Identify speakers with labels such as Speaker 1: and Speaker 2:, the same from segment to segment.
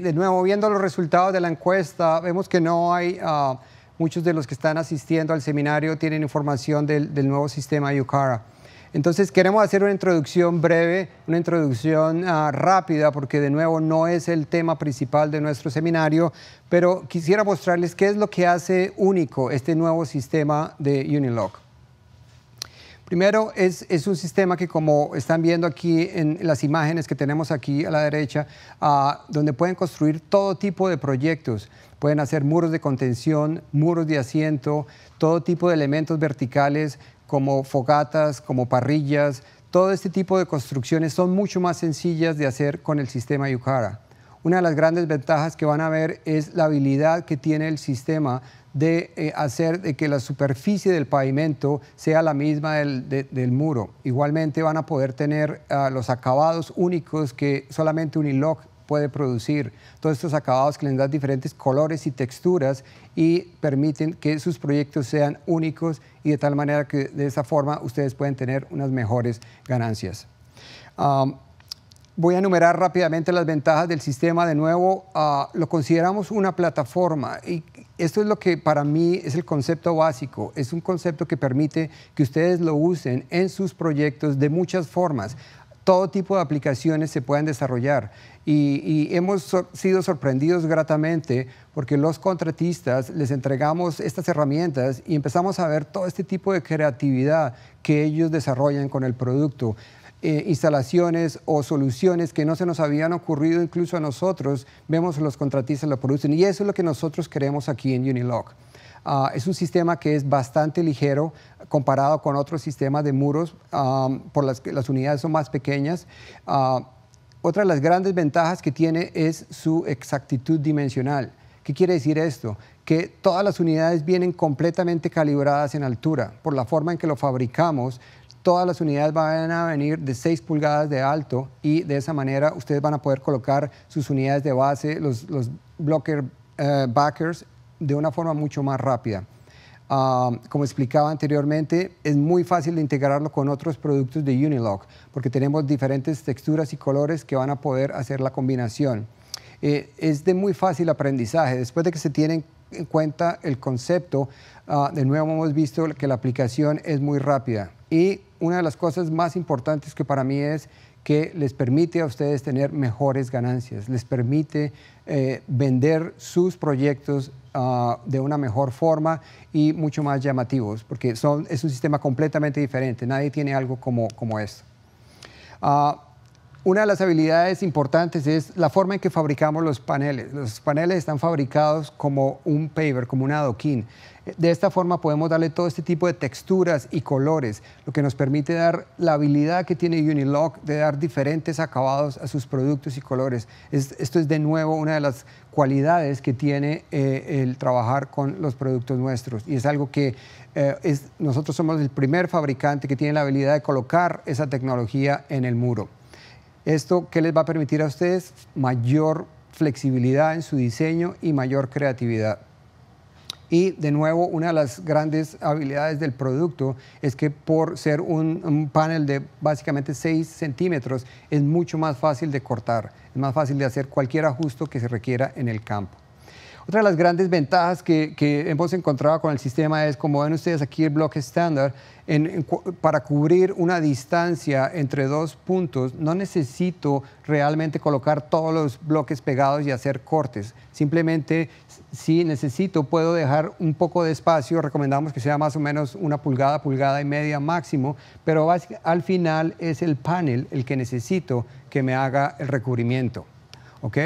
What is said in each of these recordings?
Speaker 1: de nuevo, viendo los resultados de la encuesta, vemos que no hay, ah, muchos de los que están asistiendo al seminario tienen información del, nuevo sistema Yukara. Entonces queremos hacer una introducción breve, una introducción ah, rápida, porque de nuevo no es el tema principal de nuestro seminario, pero quisiera mostrarles qué es lo que hace único este nuevo sistema de Unilog. Primero, es, un sistema que como están viendo aquí en las imágenes que tenemos aquí a la derecha, ah, donde pueden construir todo tipo de proyectos. Pueden hacer muros de contención, muros de asiento, todo tipo de elementos verticales como fogatas, como parrillas. Todo este tipo de construcciones son mucho más sencillas de hacer con el sistema Yukara. Una de las grandes ventajas que van a ver es la habilidad que tiene el sistema de eh, hacer de que la superficie del pavimento sea la misma del, muro. Igualmente van a poder tener ah, los acabados únicos que solamente Unilock puede producir. Todos estos acabados que les dan diferentes colores y texturas y permiten que sus proyectos sean únicos y de tal manera que de esa forma ustedes pueden tener unas mejores ganancias. voy a enumerar rápidamente las ventajas del sistema. De nuevo, ah, lo consideramos una plataforma y esto es lo que para mí es el concepto básico, es un concepto que permite que ustedes lo usen en sus proyectos de muchas formas todo tipo de aplicaciones se pueden desarrollar. Y, hemos sido sorprendidos gratamente porque los contratistas les entregamos estas herramientas y empezamos a ver todo este tipo de creatividad que ellos desarrollan con el producto. Eh, instalaciones o soluciones que no se nos habían ocurrido incluso a nosotros, vemos los contratistas lo producen. Y eso es lo que nosotros queremos aquí en Unilog. Ah, es un sistema que es bastante ligero comparado con otros sistemas de muros, por las que las unidades son más pequeñas. Ah, otra de las grandes ventajas que tiene es su exactitud dimensional. ¿Qué quiere decir esto? Que todas las unidades vienen completamente calibradas en altura. Por la forma en que lo fabricamos, todas las unidades van a venir de 6 pulgadas de alto y de esa manera ustedes van a poder colocar sus unidades de base, los, los blocker eh, backers, de una forma mucho más rápida. Ah, como explicaba anteriormente, es muy fácil de integrarlo con otros productos de Unilock, porque tenemos diferentes texturas y colores que van a poder hacer la combinación. Eh, es de muy fácil aprendizaje. Después de que se tienen en cuenta el concepto, ah, de nuevo hemos visto que la aplicación es muy rápida y una de las cosas más importantes que para mí es que les permite a ustedes tener mejores ganancias, les permite eh, vender sus proyectos ah, de una mejor forma y mucho más llamativos, porque son, es un sistema completamente diferente, nadie tiene algo como, como esto. Ah, una de las habilidades importantes es la forma en que fabricamos los paneles. Los paneles están fabricados como un paper, como un adoquín. De esta forma podemos darle todo este tipo de texturas y colores, lo que nos permite dar la habilidad que tiene Unilock de dar diferentes acabados a sus productos y colores. esto es de nuevo una de las cualidades que tiene eh, el trabajar con los productos nuestros y es algo que eh, nosotros somos el primer fabricante que tiene la habilidad de colocar esa tecnología en el muro. ¿Esto qué les va a permitir a ustedes? Mayor flexibilidad en su diseño y mayor creatividad. Y de nuevo, una de las grandes habilidades del producto es que por ser un, un, panel de básicamente 6 centímetros, es mucho más fácil de cortar, es más fácil de hacer cualquier ajuste que se requiera en el campo. Otra de las grandes ventajas que, hemos encontrado con el sistema es, como ven ustedes aquí, el bloque estándar, para cubrir una distancia entre dos puntos, no necesito realmente colocar todos los bloques pegados y hacer cortes. Simplemente, si necesito, puedo dejar un poco de espacio. Recomendamos que sea más o menos una pulgada, pulgada y media máximo, pero al final es el panel el que necesito que me haga el recubrimiento. ¿Ok?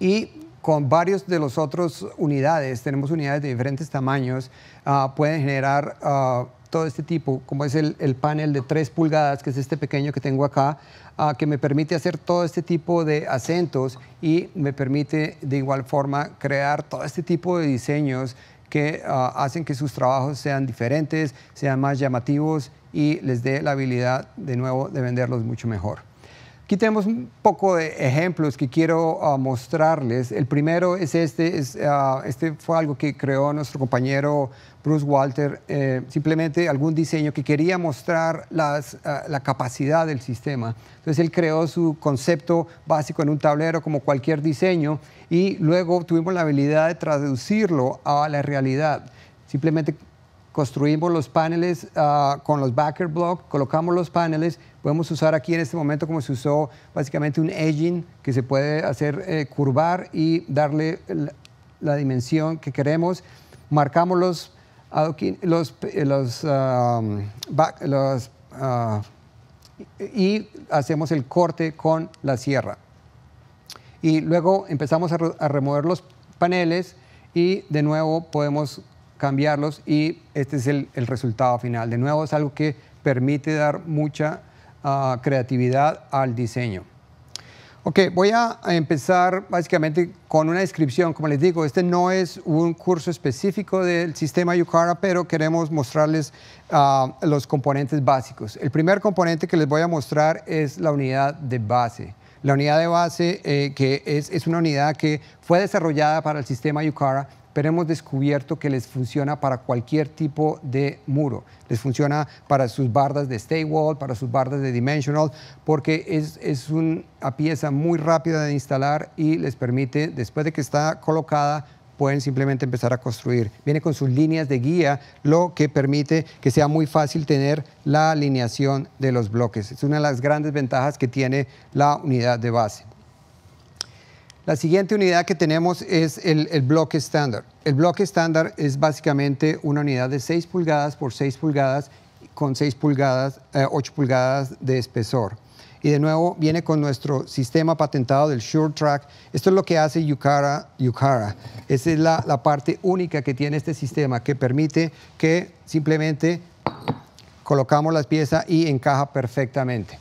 Speaker 1: Y con varios de los otros unidades, tenemos unidades de diferentes tamaños, ah, pueden generar ah, todo este tipo, como es el, panel de tres pulgadas, que es este pequeño que tengo acá, ah, que me permite hacer todo este tipo de acentos y me permite de igual forma crear todo este tipo de diseños que hacen que sus trabajos sean diferentes, sean más llamativos y les dé la habilidad de nuevo de venderlos mucho mejor. Aquí tenemos un poco de ejemplos que quiero ah, mostrarles. El primero es este, ah, este fue algo que creó nuestro compañero Bruce Walter, eh, simplemente algún diseño que quería mostrar las, ah, la capacidad del sistema. Entonces él creó su concepto básico en un tablero como cualquier diseño y luego tuvimos la habilidad de traducirlo a la realidad simplemente construimos los paneles ah, con los backer block, colocamos los paneles, podemos usar aquí en este momento como se usó básicamente un edging que se puede hacer eh, curvar y darle la, dimensión que queremos. Marcamos los, los, eh, los, ah, y hacemos el corte con la sierra. Y luego empezamos a remover los paneles y de nuevo podemos cambiarlos y este es el, resultado final. De nuevo, es algo que permite dar mucha ah, creatividad al diseño. Ok, voy a empezar básicamente con una descripción. Como les digo, este no es un curso específico del sistema Yukara, pero queremos mostrarles ah, los componentes básicos. El primer componente que les voy a mostrar es la unidad de base. La unidad de base, eh, que es, es, una unidad que fue desarrollada para el sistema Yukara pero hemos descubierto que les funciona para cualquier tipo de muro. Les funciona para sus bardas de stay wall, para sus bardas de dimensional, porque es, es una pieza muy rápida de instalar y les permite, después de que está colocada, pueden simplemente empezar a construir. Viene con sus líneas de guía, lo que permite que sea muy fácil tener la alineación de los bloques. Es una de las grandes ventajas que tiene la unidad de base. La siguiente unidad que tenemos es el, bloque estándar. El bloque estándar es básicamente una unidad de 6 pulgadas por 6 pulgadas con 6 pulgadas, 8 eh, pulgadas de espesor. Y de nuevo viene con nuestro sistema patentado del Sure Track. Esto es lo que hace Yukara. Yukara. Esa es la, la parte única que tiene este sistema que permite que simplemente colocamos las piezas y encaja perfectamente.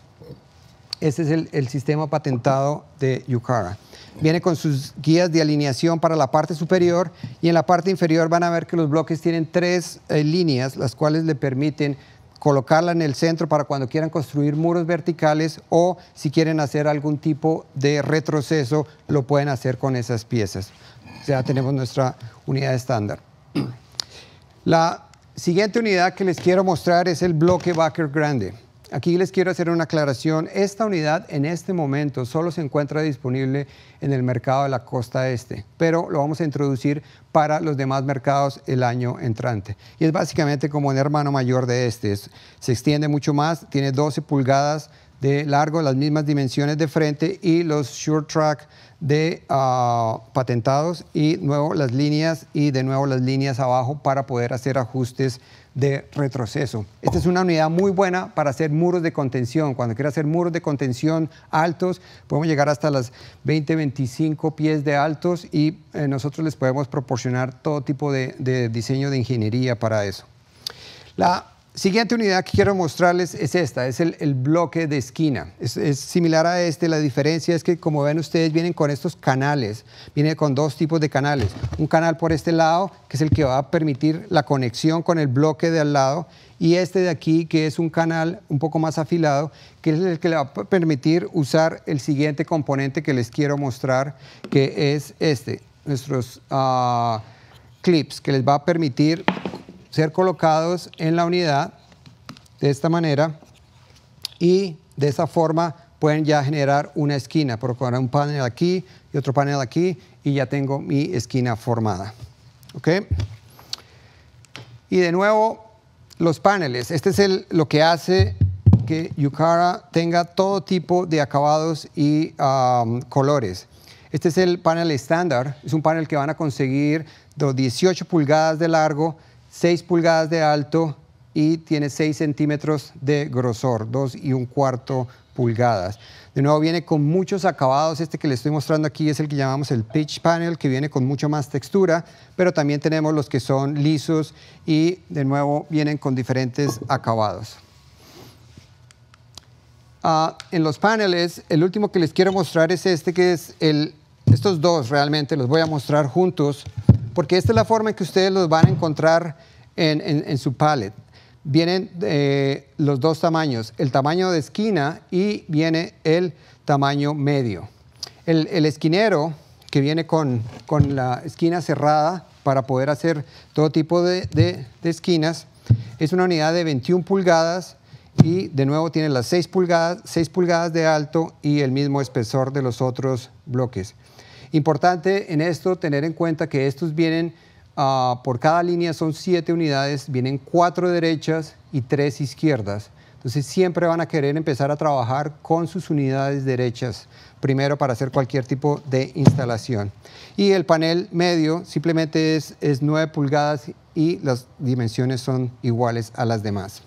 Speaker 1: Este es el, sistema patentado de Yukara. Viene con sus guías de alineación para la parte superior y en la parte inferior van a ver que los bloques tienen tres eh, líneas, las cuales le permiten colocarla en el centro para cuando quieran construir muros verticales o si quieren hacer algún tipo de retroceso, lo pueden hacer con esas piezas. Ya tenemos nuestra unidad estándar. La siguiente unidad que les quiero mostrar es el bloque Backer Grande. Aquí les quiero hacer una aclaración. Esta unidad en este momento solo se encuentra disponible en el mercado de la costa este, pero lo vamos a introducir para los demás mercados el año entrante. Y es básicamente como un hermano mayor de este. Se extiende mucho más, tiene 12 pulgadas de largo, las mismas dimensiones de frente y los short track de ah, patentados y nuevo las líneas y de nuevo las líneas abajo para poder hacer ajustes de retroceso. Esta oh. es una unidad muy buena para hacer muros de contención. Cuando quiera hacer muros de contención altos, podemos llegar hasta las 20, 25 pies de altos y eh, nosotros les podemos proporcionar todo tipo de, de diseño de ingeniería para eso. La Siguiente unidad que quiero mostrarles es esta, es el, bloque de esquina. Es, similar a este, la diferencia es que como ven ustedes vienen con estos canales, Vienen con dos tipos de canales. Un canal por este lado, que es el que va a permitir la conexión con el bloque de al lado, y este de aquí, que es un canal un poco más afilado, que es el que le va a permitir usar el siguiente componente que les quiero mostrar, que es este, nuestros ah, clips, que les va a permitir ser colocados en la unidad de esta manera y de esa forma pueden ya generar una esquina. por poner un panel aquí y otro panel aquí y ya tengo mi esquina formada. Y de nuevo, los paneles. Este es lo que hace que Yukara tenga todo tipo de acabados y um, colores. Este es el panel estándar. Es un panel que van a conseguir de 18 pulgadas de largo 6 pulgadas de alto y tiene 6 centímetros de grosor, 2 y un cuarto pulgadas. De nuevo viene con muchos acabados, este que le estoy mostrando aquí es el que llamamos el pitch panel, que viene con mucho más textura, pero también tenemos los que son lisos y de nuevo vienen con diferentes acabados. Ah, en los paneles, el último que les quiero mostrar es este que es el, estos dos realmente, los voy a mostrar juntos porque esta es la forma en que ustedes los van a encontrar en, su palette. Vienen eh, los dos tamaños, el tamaño de esquina y viene el tamaño medio. El, esquinero, que viene con, la esquina cerrada para poder hacer todo tipo de, esquinas, es una unidad de 21 pulgadas y de nuevo tiene las 6 6 pulgadas de alto y el mismo espesor de los otros bloques. Importante en esto tener en cuenta que estos vienen ah, por cada línea, son siete unidades, vienen cuatro derechas y tres izquierdas. Entonces siempre van a querer empezar a trabajar con sus unidades derechas, primero para hacer cualquier tipo de instalación. Y el panel medio simplemente es, es 9 pulgadas y las dimensiones son iguales a las demás.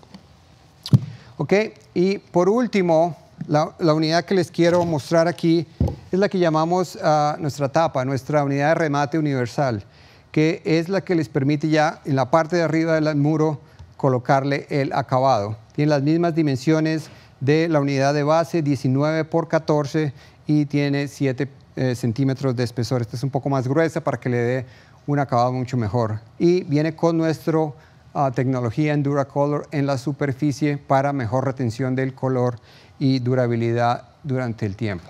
Speaker 1: Ok, y por último, la unidad que les quiero mostrar aquí es la que llamamos ah, nuestra tapa, nuestra unidad de remate universal, que es la que les permite ya en la parte de arriba del muro colocarle el acabado. Tiene las mismas dimensiones de la unidad de base, 19 por 14 y tiene 7 eh, centímetros de espesor. Esta es un poco más gruesa para que le dé un acabado mucho mejor. Y viene con nuestra ah, tecnología tecnología Color en la superficie para mejor retención del color y durabilidad durante el tiempo.